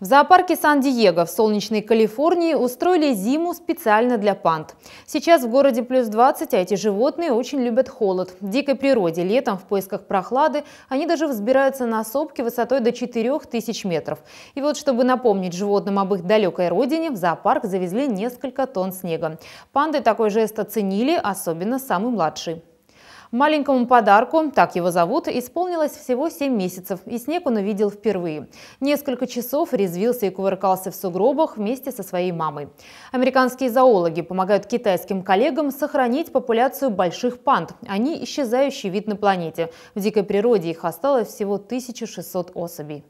В зоопарке Сан-Диего в солнечной Калифорнии устроили зиму специально для панд. Сейчас в городе плюс 20, а эти животные очень любят холод. В дикой природе летом в поисках прохлады они даже взбираются на сопки высотой до 4000 метров. И вот, чтобы напомнить животным об их далекой родине, в зоопарк завезли несколько тонн снега. Панды такой жест оценили, особенно самый младший. Маленькому подарку, так его зовут, исполнилось всего 7 месяцев, и снег он увидел впервые. Несколько часов резвился и кувыркался в сугробах вместе со своей мамой. Американские зоологи помогают китайским коллегам сохранить популяцию больших панд. Они исчезающий вид на планете. В дикой природе их осталось всего 1600 особей.